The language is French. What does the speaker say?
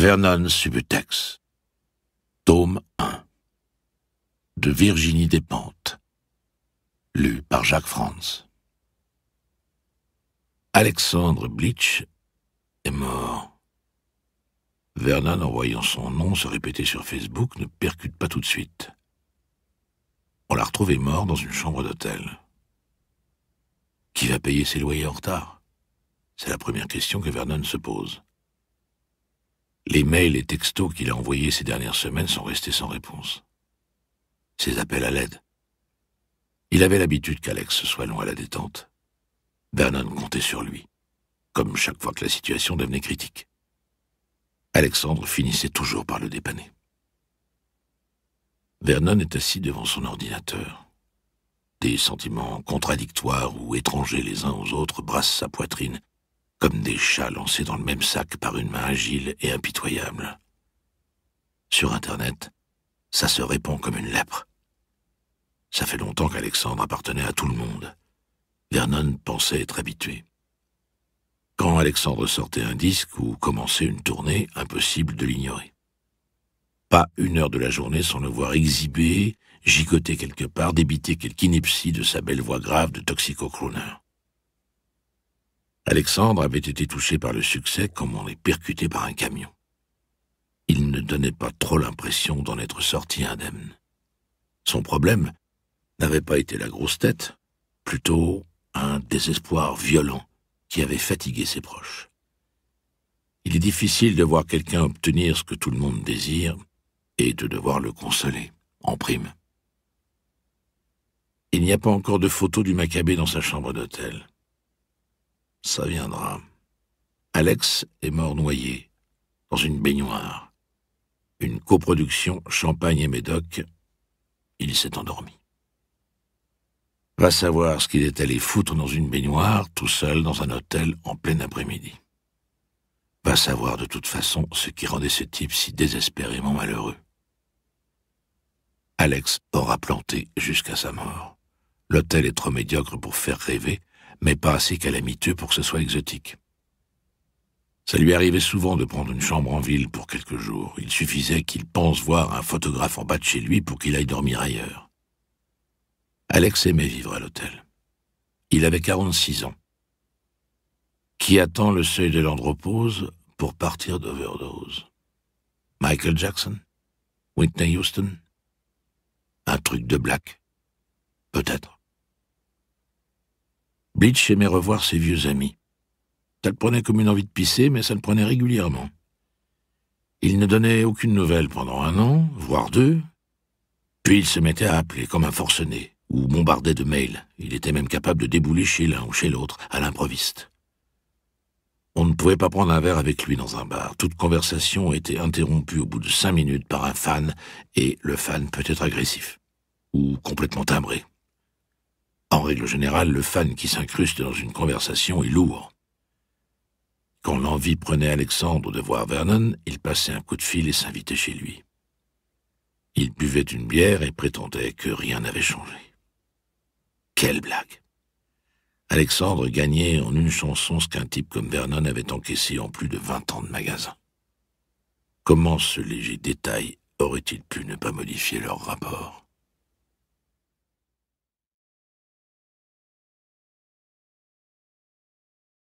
Vernon Subutex. Tome 1. De Virginie Despentes. Lu par Jacques Franz. Alexandre Bleach est mort. Vernon, en voyant son nom se répéter sur Facebook, ne percute pas tout de suite. On l'a retrouvé mort dans une chambre d'hôtel. Qui va payer ses loyers en retard C'est la première question que Vernon se pose. Les mails et textos qu'il a envoyés ces dernières semaines sont restés sans réponse. Ses appels à l'aide. Il avait l'habitude qu'Alex soit loin à la détente. Vernon comptait sur lui, comme chaque fois que la situation devenait critique. Alexandre finissait toujours par le dépanner. Vernon est assis devant son ordinateur. Des sentiments contradictoires ou étrangers les uns aux autres brassent sa poitrine comme des chats lancés dans le même sac par une main agile et impitoyable. Sur Internet, ça se répand comme une lèpre. Ça fait longtemps qu'Alexandre appartenait à tout le monde. Vernon pensait être habitué. Quand Alexandre sortait un disque ou commençait une tournée, impossible de l'ignorer. Pas une heure de la journée sans le voir exhiber, gigoter quelque part, débiter quelque ineptie de sa belle voix grave de toxico-crooner. Alexandre avait été touché par le succès comme on est percuté par un camion. Il ne donnait pas trop l'impression d'en être sorti indemne. Son problème n'avait pas été la grosse tête, plutôt un désespoir violent qui avait fatigué ses proches. Il est difficile de voir quelqu'un obtenir ce que tout le monde désire et de devoir le consoler, en prime. Il n'y a pas encore de photo du Maccabée dans sa chambre d'hôtel ça viendra. Alex est mort noyé, dans une baignoire. Une coproduction Champagne et Médoc. Il s'est endormi. Va savoir ce qu'il est allé foutre dans une baignoire, tout seul, dans un hôtel, en plein après-midi. Va savoir de toute façon ce qui rendait ce type si désespérément malheureux. Alex aura planté jusqu'à sa mort. L'hôtel est trop médiocre pour faire rêver, mais pas assez calamiteux pour que ce soit exotique. Ça lui arrivait souvent de prendre une chambre en ville pour quelques jours. Il suffisait qu'il pense voir un photographe en bas de chez lui pour qu'il aille dormir ailleurs. Alex aimait vivre à l'hôtel. Il avait 46 ans. Qui attend le seuil de l'andropause pour partir d'overdose Michael Jackson Whitney Houston Un truc de black Peut-être. Bleach aimait revoir ses vieux amis. Ça le prenait comme une envie de pisser, mais ça le prenait régulièrement. Il ne donnait aucune nouvelle pendant un an, voire deux, puis il se mettait à appeler comme un forcené, ou bombardait de mails. Il était même capable de débouler chez l'un ou chez l'autre, à l'improviste. On ne pouvait pas prendre un verre avec lui dans un bar. Toute conversation était interrompue au bout de cinq minutes par un fan, et le fan peut être agressif, ou complètement timbré. En règle générale, le fan qui s'incruste dans une conversation est lourd. Quand l'envie prenait Alexandre de voir Vernon, il passait un coup de fil et s'invitait chez lui. Il buvait une bière et prétendait que rien n'avait changé. Quelle blague Alexandre gagnait en une chanson ce qu'un type comme Vernon avait encaissé en plus de vingt ans de magasin. Comment ce léger détail aurait-il pu ne pas modifier leur rapport